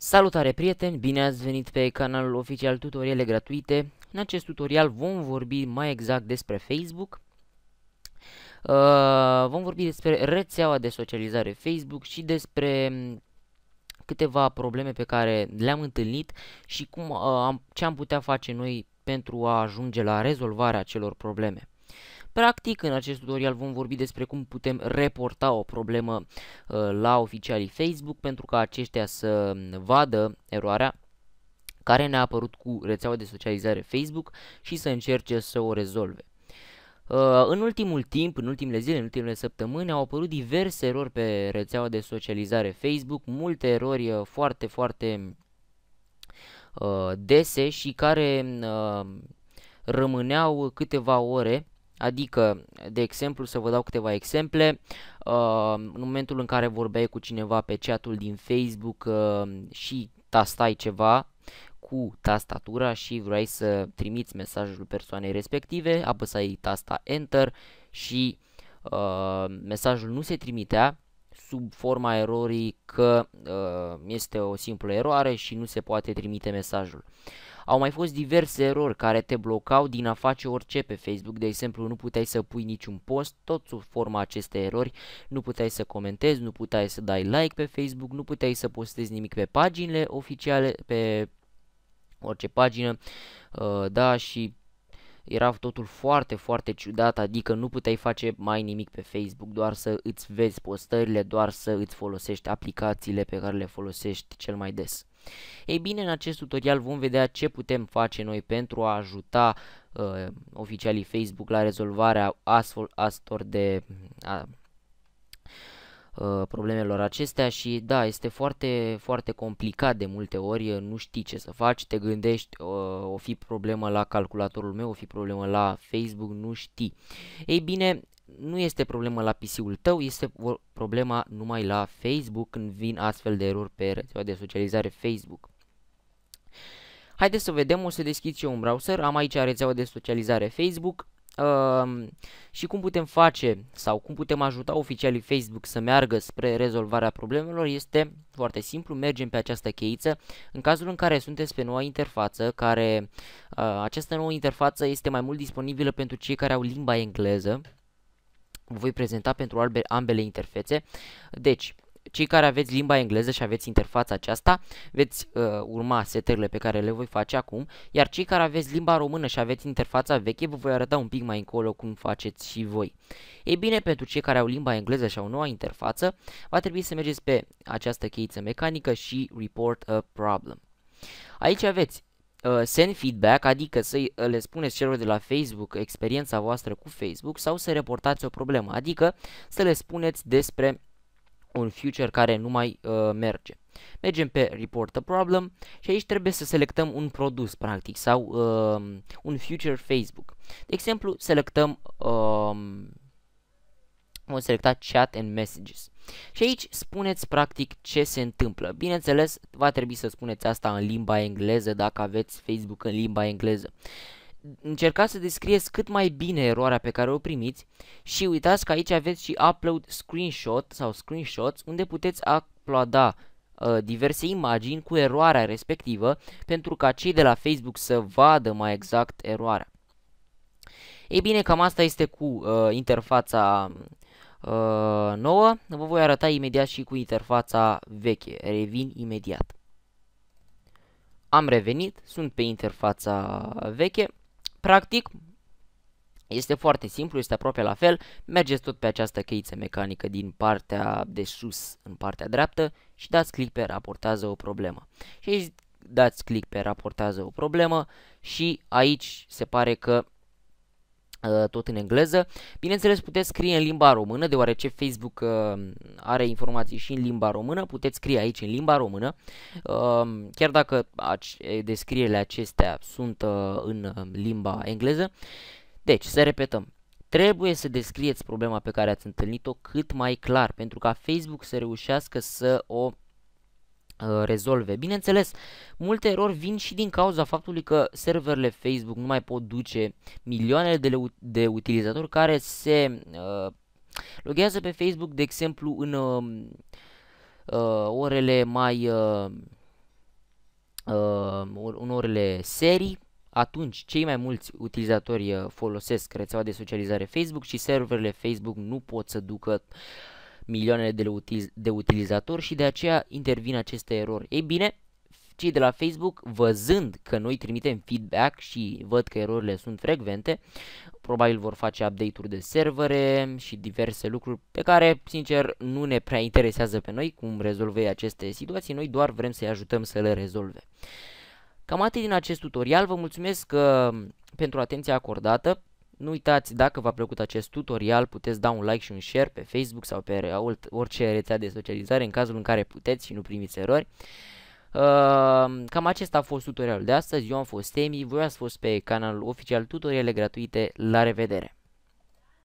Salutare prieteni, bine ați venit pe canalul oficial Tutoriale Gratuite. În acest tutorial vom vorbi mai exact despre Facebook. Uh, vom vorbi despre rețeaua de socializare Facebook și despre mm, câteva probleme pe care le-am întâlnit și cum, uh, am, ce am putea face noi pentru a ajunge la rezolvarea acelor probleme. Practic, în acest tutorial vom vorbi despre cum putem reporta o problemă uh, la oficialii Facebook pentru ca aceștia să um, vadă eroarea care ne-a apărut cu rețeaua de socializare Facebook și să încerce să o rezolve. Uh, în ultimul timp, în ultimele zile, în ultimele săptămâni au apărut diverse erori pe rețeaua de socializare Facebook, multe erori uh, foarte, foarte uh, dese și care uh, rămâneau câteva ore Adică, de exemplu, să vă dau câteva exemple, uh, în momentul în care vorbeai cu cineva pe chatul din Facebook uh, și tastai ceva cu tastatura și vrei să trimiți mesajul persoanei respective, apăsai tasta Enter și uh, mesajul nu se trimitea, sub forma erorii că uh, este o simplă eroare și nu se poate trimite mesajul. Au mai fost diverse erori care te blocau din a face orice pe Facebook, de exemplu nu puteai să pui niciun post, tot sub forma acestei erori, nu puteai să comentezi, nu puteai să dai like pe Facebook, nu puteai să postezi nimic pe paginile oficiale, pe orice pagină, uh, da, și era totul foarte, foarte ciudat, adică nu puteai face mai nimic pe Facebook, doar să îți vezi postările, doar să îți folosești aplicațiile pe care le folosești cel mai des. Ei bine, în acest tutorial vom vedea ce putem face noi pentru a ajuta uh, oficialii Facebook la rezolvarea astfel, astor de, a, Uh, problemelor acestea și da, este foarte, foarte complicat de multe ori, uh, nu știi ce să faci, te gândești, uh, o fi problemă la calculatorul meu, o fi problemă la Facebook, nu știi. Ei bine, nu este problema la PC-ul tău, este problema numai la Facebook când vin astfel de erori pe rețeaua de socializare Facebook. Haideți să vedem, o să deschid și eu un browser, am aici rețeaua de socializare Facebook, și cum putem face sau cum putem ajuta oficialii Facebook să meargă spre rezolvarea problemelor este foarte simplu, mergem pe această cheiță în cazul în care sunteți pe noua interfață, care uh, această nouă interfață este mai mult disponibilă pentru cei care au limba engleză, voi prezenta pentru ambele interfețe, deci cei care aveți limba engleză și aveți interfața aceasta, veți uh, urma setările pe care le voi face acum, iar cei care aveți limba română și aveți interfața veche, vă voi arăta un pic mai încolo cum faceți și voi. Ei bine, pentru cei care au limba engleză și au noua interfață, va trebui să mergeți pe această cheiță mecanică și Report a Problem. Aici aveți uh, send feedback, adică să uh, le spuneți celor de la Facebook experiența voastră cu Facebook sau să reportați o problemă, adică să le spuneți despre un future care nu mai uh, merge. Mergem pe Report a Problem și aici trebuie să selectăm un produs practic sau uh, un future Facebook. De exemplu, selectăm uh, vom selecta Chat and Messages. Și aici spuneți practic ce se întâmplă. Bineînțeles, va trebui să spuneți asta în limba engleză dacă aveți Facebook în limba engleză încercați să descrieți cât mai bine eroarea pe care o primiți și uitați că aici aveți și upload screenshot sau screenshots unde puteți uploada uh, diverse imagini cu eroarea respectivă pentru ca cei de la Facebook să vadă mai exact eroarea. Ei bine, cam asta este cu uh, interfața uh, nouă. Vă voi arăta imediat și cu interfața veche. Revin imediat. Am revenit, sunt pe interfața veche. Practic, este foarte simplu, este aproape la fel, mergeți tot pe această cheiță mecanică din partea de sus în partea dreaptă și dați click pe raportează o problemă. Și aici dați click pe raportează o problemă și aici se pare că Uh, tot în engleză. Bineînțeles, puteți scrie în limba română, deoarece Facebook uh, are informații și în limba română, puteți scrie aici în limba română, uh, chiar dacă descrierile acestea sunt uh, în uh, limba engleză. Deci, să repetăm. Trebuie să descrieți problema pe care ați întâlnit-o cât mai clar, pentru ca Facebook să reușească să o Uh, rezolve. Bineînțeles, multe erori vin și din cauza faptului că serverele Facebook nu mai pot duce milioanele de, de utilizatori care se uh, loghează pe Facebook, de exemplu, în uh, uh, orele mai... Uh, uh, în orele serii, atunci cei mai mulți utilizatori uh, folosesc rețeaua de socializare Facebook și serverele Facebook nu pot să ducă uh, milioanele de, utiliz- de utilizatori și de aceea intervin aceste erori. Ei bine, cei de la Facebook, văzând că noi trimitem feedback și văd că erorile sunt frecvente, probabil vor face update-uri de servere și diverse lucruri pe care, sincer, nu ne prea interesează pe noi cum rezolvă aceste situații, noi doar vrem să-i ajutăm să le rezolve. Cam atât din acest tutorial, vă mulțumesc că, uh, pentru atenția acordată. Nu uitați, dacă v-a plăcut acest tutorial, puteți da un like și un share pe Facebook sau pe orice rețea de socializare în cazul în care puteți și nu primiți erori. Uh, cam acesta a fost tutorialul de astăzi, eu am fost Emi. voi ați fost pe canalul oficial Tutoriale Gratuite, la revedere!